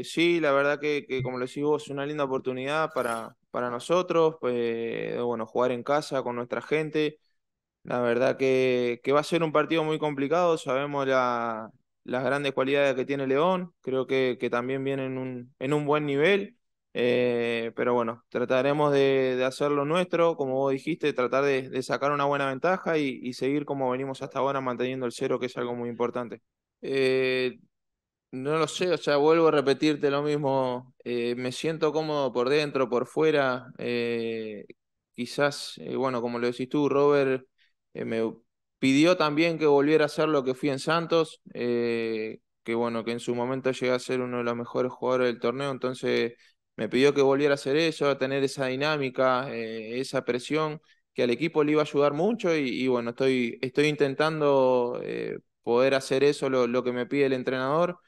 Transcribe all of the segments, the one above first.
Eh, sí, la verdad que, como lo decís vos, es una linda oportunidad para, para nosotros, pues, bueno, jugar en casa con nuestra gente. La verdad que, va a ser un partido muy complicado, sabemos las grandes cualidades que tiene León, creo que, también viene en un, en un buen nivel, eh, pero bueno, trataremos de, de hacer nuestro, como vos dijiste, tratar de, sacar una buena ventaja y, seguir como venimos hasta ahora manteniendo el cero, que es algo muy importante. Eh, no lo sé, o sea, vuelvo a repetirte lo mismo. Eh, me siento cómodo por dentro, por fuera. Eh, quizás, eh, bueno, como lo decís tú, Robert, me pidió también que volviera a hacer lo que fui en Santos, que bueno, que en su momento llegué a ser uno de los mejores jugadores del torneo, entonces me pidió que volviera a hacer eso, a tener esa dinámica, esa presión, que al equipo le iba a ayudar mucho y, y bueno, estoy, estoy intentando poder hacer eso, lo, lo que me pide el entrenador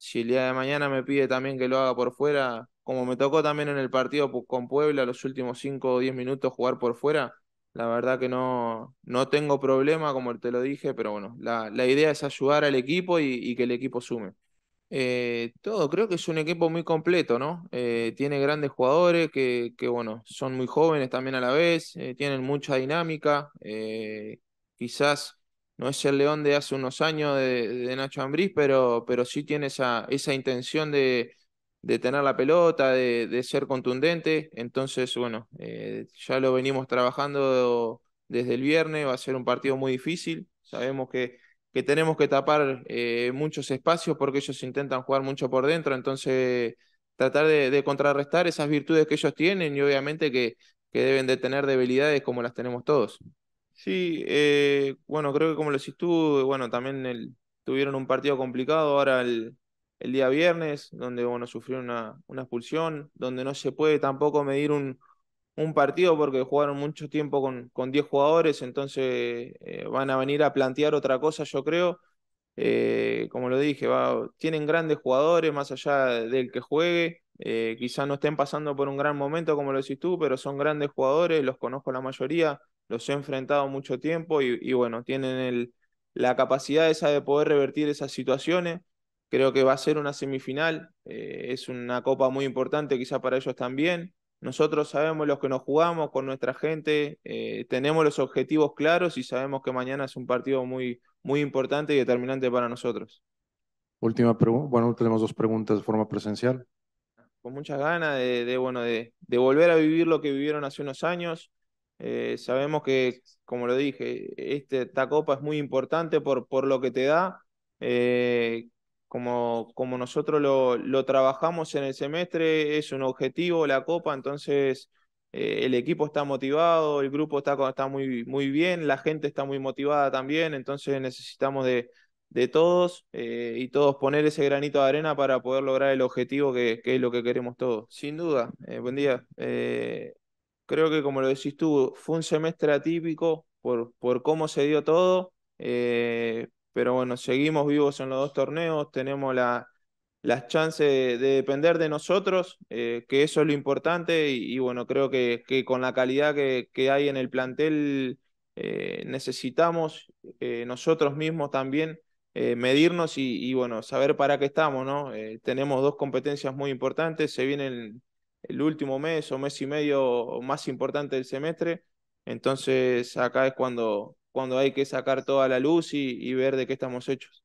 si el día de mañana me pide también que lo haga por fuera, como me tocó también en el partido con Puebla, los últimos 5 o 10 minutos jugar por fuera, la verdad que no, no tengo problema, como te lo dije, pero bueno, la, idea es ayudar al equipo y, que el equipo sume. Eh, todo, creo que es un equipo muy completo, ¿no? Eh, tiene grandes jugadores que, bueno, son muy jóvenes también a la vez, eh, tienen mucha dinámica, quizás no es el León de hace unos años de, Nacho Ambriz, pero, pero sí tiene esa, intención de, tener la pelota, de, ser contundente. Entonces, bueno, eh, ya lo venimos trabajando desde el viernes, va a ser un partido muy difícil. Sabemos que, tenemos que tapar eh, muchos espacios porque ellos intentan jugar mucho por dentro, entonces tratar de, contrarrestar esas virtudes que ellos tienen y obviamente que, que deben de tener debilidades como las tenemos todos. Sí, eh, bueno, creo que como lo decís tú, bueno, también tuvieron un partido complicado ahora el, el día viernes, donde bueno, sufrieron una, una, expulsión, donde no se puede tampoco medir un, partido porque jugaron mucho tiempo con, con 10 jugadores, entonces eh, van a venir a plantear otra cosa, yo creo. Eh, como lo dije, tienen grandes jugadores, más allá del que juegue. quizás no estén pasando por un gran momento, como lo decís tú, pero son grandes jugadores, los conozco la mayoría, los he enfrentado mucho tiempo y, bueno, tienen la capacidad esa de poder revertir esas situaciones. Creo que va a ser una semifinal, eh, es una copa muy importante quizá para ellos también. Nosotros sabemos los que nos jugamos con nuestra gente, eh, tenemos los objetivos claros y sabemos que mañana es un partido muy, muy importante y determinante para nosotros. Última pregunta, bueno, tenemos dos preguntas de forma presencial con muchas ganas de, bueno, de, volver a vivir lo que vivieron hace unos años, eh, sabemos que, como lo dije, este, esta copa es muy importante por, por lo que te da. Eh, como, como nosotros lo, trabajamos en el semestre, es un objetivo la copa, entonces eh, el equipo está motivado, el grupo está, está muy, muy bien, la gente está muy motivada también, entonces necesitamos de, todos y todos poner ese granito de arena para poder lograr el objetivo que, es lo que queremos todos. Sin duda, buen día creo que como lo decís tú, fue un semestre atípico por, por cómo se dio todo, eh, pero bueno, seguimos vivos en los dos torneos, tenemos la, las chances de, depender de nosotros, eh, que eso es lo importante y, bueno, creo que, que, con la calidad que, que hay en el plantel eh, necesitamos nosotros mismos también. medirnos y, y, bueno, saber para qué estamos, ¿no? tenemos dos competencias muy importantes, se vienen el último mes o mes y medio más importante del semestre. Entonces acá es cuando, cuando hay que sacar toda la luz y ver de qué estamos hechos.